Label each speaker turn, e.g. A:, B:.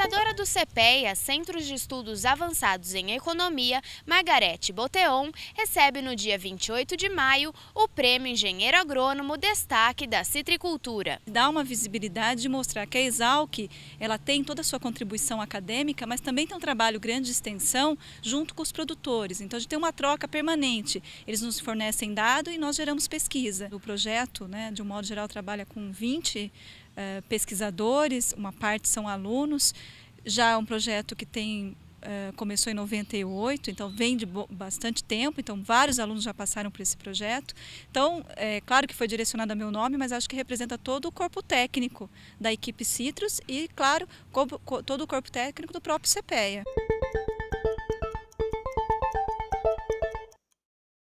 A: pesquisadora do CPEA, Centros de Estudos Avançados em Economia, Margarete Boteon, recebe no dia 28 de maio o Prêmio Engenheiro Agrônomo Destaque
B: da Citricultura. Dá uma visibilidade de mostrar que a Exalc ela tem toda a sua contribuição acadêmica, mas também tem um trabalho grande de extensão junto com os produtores. Então a gente tem uma troca permanente. Eles nos fornecem dado e nós geramos pesquisa. O projeto, né, de um modo geral, trabalha com 20 eh, pesquisadores, uma parte são alunos. Já é um projeto que tem uh, começou em 98, então vem de bastante tempo, então vários alunos já passaram por esse projeto. Então, é claro que foi direcionado a meu nome, mas acho que representa todo o corpo técnico da equipe Citrus e, claro, todo o corpo técnico do próprio CPEA.